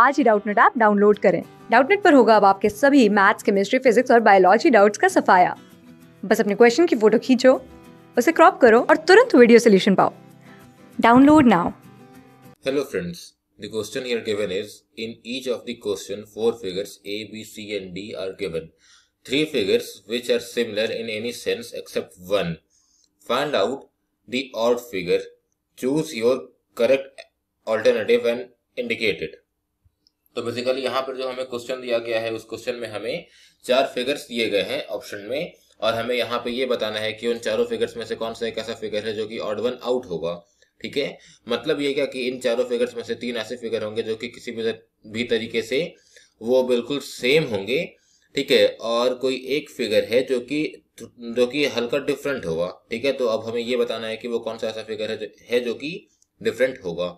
आज ही Doubtnut app download करें डाउटनेट पर होगा अब आपके सभी मैथ्स केमिस्ट्री फिजिक्स और बायोलॉजी डाउट्स का सफाया बस अपने क्वेश्चन की फोटो खींचो उसे क्रॉप करो और तुरंत वीडियो सोल्यूशन पाओ download now hello friends The question here given is, in each of the question, four figures A, B, C and D are given. Three figures which are similar in any sense except one. Find out the odd figure. Choose your correct alternative and indicate it. तो basically यहाँ पर जो हमें question दिया गया है उस question में हमें चार फिगर्स दिए गए हैं ऑप्शन में और हमें यहाँ पे ये बताना है कि उन चारों फिगर्स में से कौन सा एक ऐसा फिगर है जो कि ऑड वन आउट होगा ठीक है मतलब ये क्या कि इन चारों फिगर्स में से तीन ऐसे फिगर होंगे जो कि किसी भी तरीके से वो बिल्कुल सेम होंगे ठीक है और कोई एक फिगर है जो कि जो कि हल्का डिफरेंट होगा ठीक है तो अब हमें ये बताना है कि वो कौन सा ऐसा फिगर है जो, कि डिफरेंट होगा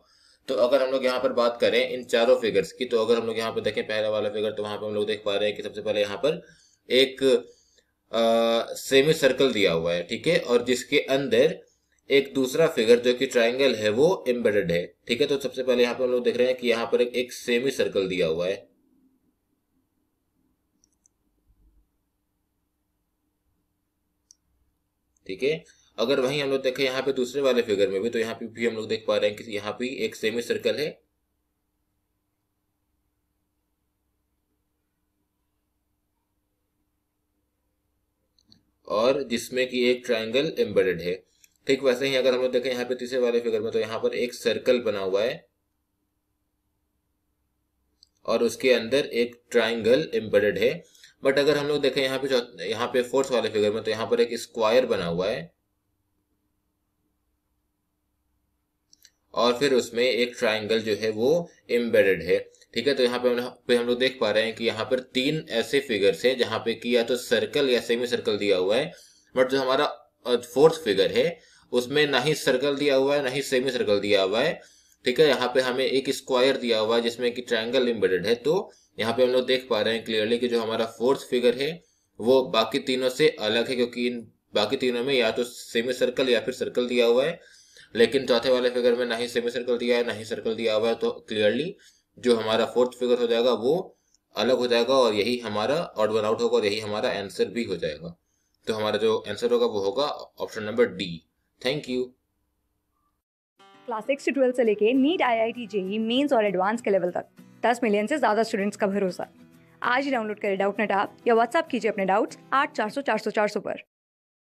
तो अगर हम लोग यहाँ पर बात करें इन चारों फिगर्स की तो अगर हम लोग यहाँ पर देखें पहला वाला फिगर तो वहाँ पर हम लोग देख पा रहे हैं कि सबसे पहले यहाँ पर एक आ, सेमी सर्कल दिया हुआ है ठीक है और जिसके अंदर एक दूसरा फिगर जो कि ट्राइंगल है वो एम्बेडेड है ठीक है तो सबसे पहले यहाँ पर हम लोग देख रहे हैं कि यहाँ पर एक, एक सेमी सर्कल दिया हुआ है ठीक है अगर वहीं हम लोग देखें यहाँ पे दूसरे वाले फिगर में भी तो यहाँ पे भी हम लोग देख पा रहे हैं कि यहाँ पे एक सेमी सर्कल है और जिसमें कि एक ट्रायंगल एम्बेडेड है ठीक वैसे ही अगर हम लोग देखें यहाँ पे तीसरे वाले फिगर में तो यहाँ पर एक सर्कल बना हुआ है और उसके अंदर एक ट्रायंगल एम्बेडेड है बट अगर हम लोग देखें यहाँ पे यहाँ पे फोर्थ वाले फिगर में तो यहाँ पर एक स्क्वायर बना हुआ है और फिर उसमें एक ट्राइंगल जो है वो एम्बेडेड है ठीक है तो यहाँ पे हम पे हम लोग देख पा रहे हैं कि यहाँ पर तीन ऐसे फिगर्स हैं जहाँ पे कि या तो सर्कल या सेमी सर्कल दिया हुआ है बट जो हमारा फोर्थ फिगर है उसमें ना ही सर्कल दिया हुआ है ना ही सेमी सर्कल दिया हुआ है ठीक है यहाँ पे हमें एक स्क्वायर दिया हुआ है जिसमें कि ट्राइंगल इम्बेडेड है तो यहाँ पे हम लोग देख पा रहे हैं क्लियरली कि जो हमारा फोर्थ फिगर है वो बाकी तीनों से अलग है क्योंकि इन बाकी तीनों में या तो सेमी सर्कल या फिर सर्कल दिया हुआ है लेकिन चौथे वाले फिगर में ना ही सेमी सर्कल दिया है ना ही सर्कल दिया हुआ है तो क्लियरली जो हमारा फोर्थ फिगर हो जाएगा वो अलग हो जाएगा और यही हमारा ऑड वन आउट होगा और यही हमारा आंसर भी हो जाएगा तो हमारा जो आंसर होगा वो होगा option number D thank you class six से ट्वेल्थ से लेके NEET I I T JEE mains और एडवांस के लेवल तक दस मिलियन से ज़्यादा स्टूडेंट्स का भरोसा आज ही डाउनलोड करें डाउट नेट ऐप या व्हाट्सअप कीजिए अपने डाउट्स आठ चार सौ चार सौ चार सौ पर